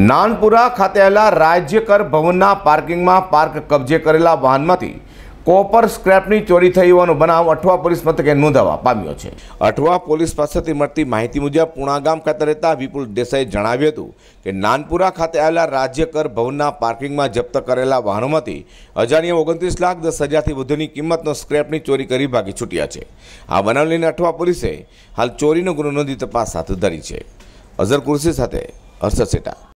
નાનપુરા ખાતે આવેલા રાજ્ય કર ભવનના પાર્કિંગમાં પાર્ક કબજે કરેલા વાહનમાંથી કોપર સ્ક્રેપની ચોરી થઈ હોવાનો બનાવ અઠવા પોલીસ મથકે નોંધાવા પામ્યો છે અઠવા પોલીસ પાસેથી મળતી માહિતી મુજબ પુણા ગામ ખાતે રહેતા વિપુલ દેસાઈએ જણાવ્યું હતું કે નાનપુરા ખાતે આવેલા રાજ્ય કર ભવનના પાર્કિંગમાં જપ્ત કરેલા વાહનોમાંથી અજાણ્યા ઓગણત્રીસ લાખ દસ હજારથી વધુની કિંમતનો સ્ક્રેપની ચોરી કરી ભાગી છૂટ્યા છે આ બનાવ લઈને અઠવા પોલીસે હાલ ચોરીનો ગુનો નોંધી તપાસ હાથ ધરી છે અઝર કુર્સી સાથે હર્ષદ સેટા